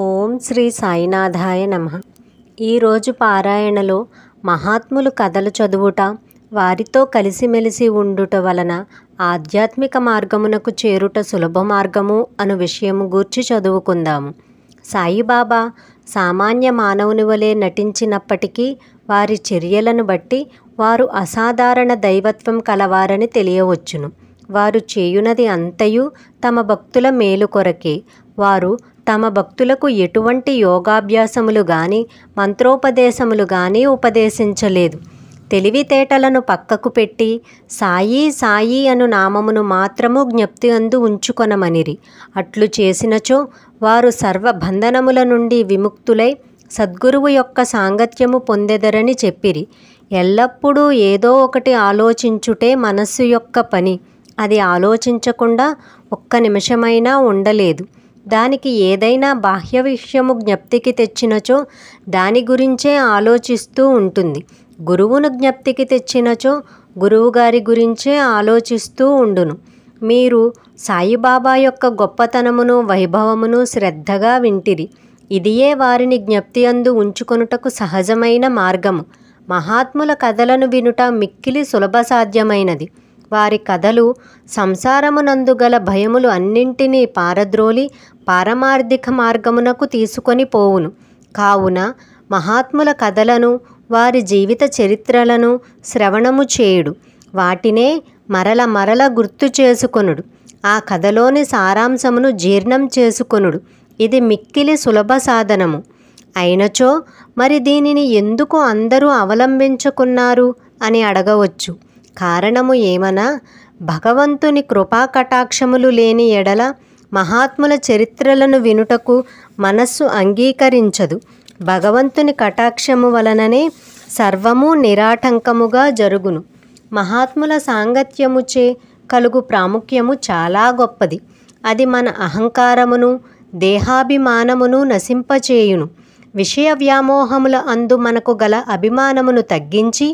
ఓం శ్రీ సాయినాథాయ నమ ఈరోజు పారాయణలో మహాత్ములు కథలు చదువుట వారితో కలిసిమెలిసి ఉండుట వలన ఆధ్యాత్మిక మార్గమునకు చేరుట సులభ మార్గము అను విషయము గూర్చి చదువుకుందాము సాయిబాబా సామాన్య మానవుని వలె నటించినప్పటికీ వారి చర్యలను బట్టి వారు అసాధారణ దైవత్వం కలవారని తెలియవచ్చును వారు చేయునది అంతయు తమ భక్తుల మేలు కొరకే వారు తమ భక్తులకు ఎటువంటి యోగాభ్యాసములు గాని మంత్రోపదేశములు గాని ఉపదేశించలేదు తెలివితేటలను పక్కకు పెట్టి సాయి సాయి అను నామమును మాత్రము జ్ఞప్తి అందు ఉంచుకొనమనిరి అట్లు చేసినచో వారు సర్వ బంధనముల నుండి విముక్తులై సద్గురువు యొక్క సాంగత్యము పొందెదరని చెప్పిరి ఎల్లప్పుడూ ఏదో ఒకటి ఆలోచించుటే మనస్సు యొక్క పని అది ఆలోచించకుండా ఒక్క నిమిషమైనా ఉండలేదు దానికి ఏదైనా బాహ్య విషయము జ్ఞప్తికి తెచ్చినచో దాని గురించే ఆలోచిస్తూ ఉంటుంది గురువును జ్ఞప్తికి తెచ్చినచో గురువుగారి గురించే ఆలోచిస్తూ ఉండును మీరు సాయిబాబా యొక్క గొప్పతనమును వైభవమును శ్రద్ధగా వింటిరి ఇదియే వారిని జ్ఞప్తి అందు ఉంచుకొనుటకు సహజమైన మార్గము మహాత్ముల కథలను వినుట మిక్కిలి సులభ సాధ్యమైనది వారి కథలు సంసారమునందు గల భయములు అన్నింటినీ పారద్రోలి పారమార్థిక మార్గమునకు తీసుకొని పోవును కావున మహాత్ముల కథలను వారి జీవిత చరిత్రలను శ్రవణము చేయుడు వాటినే మరల మరల గుర్తు చేసుకొనుడు ఆ కథలోని సారాంశమును జీర్ణం చేసుకొనుడు ఇది మిక్కిలి సులభ సాధనము అయినచో మరి దీనిని ఎందుకు అందరూ అవలంబించుకున్నారు అని అడగవచ్చు కారణము ఏమనా భగవంతుని కృపా కటాక్షములు లేని ఎడల మహాత్ముల చరిత్రలను వినుటకు మనస్సు అంగీకరించదు భగవంతుని కటాక్షము వలననే సర్వము నిరాటంకముగా జరుగును మహాత్ముల సాంగత్యముచే కలుగు ప్రాముఖ్యము చాలా గొప్పది అది మన అహంకారమును దేహాభిమానమును నశింపచేయును విషయ వ్యామోహముల అందు మనకు గల అభిమానమును తగ్గించి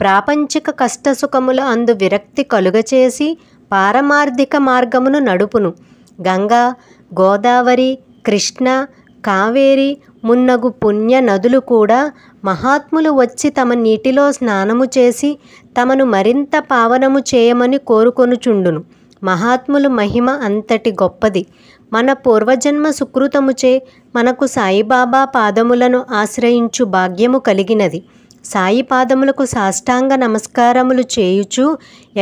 ప్రాపంచిక కష్టసుఖముల అందు విరక్తి కలుగచేసి పారమార్థిక మార్గమును నడుపును గంగా గోదావరి కృష్ణ కావేరి మున్నగు పుణ్య నదులు కూడా మహాత్ములు వచ్చి తమ నీటిలో స్నానము చేసి తమను మరింత పావనము చేయమని కోరుకొనుచుండును మహాత్ములు మహిమ అంతటి గొప్పది మన పూర్వజన్మ సుకృతముచే మనకు సాయిబాబా పాదములను ఆశ్రయించు భాగ్యము కలిగినది సాయి పాదములకు సాష్టాంగ నమస్కారములు చేయుచు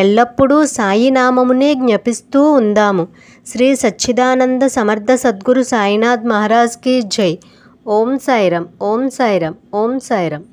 ఎల్లప్పుడూ సాయి నామమునే జ్ఞపిస్తూ ఉందాము శ్రీ సచ్చిదానంద సమర్థ సద్గురు సాయినాథ్ మహారాజ్కి జై ఓం సాయిరం ఓం సాయిరం ఓం సాయిరం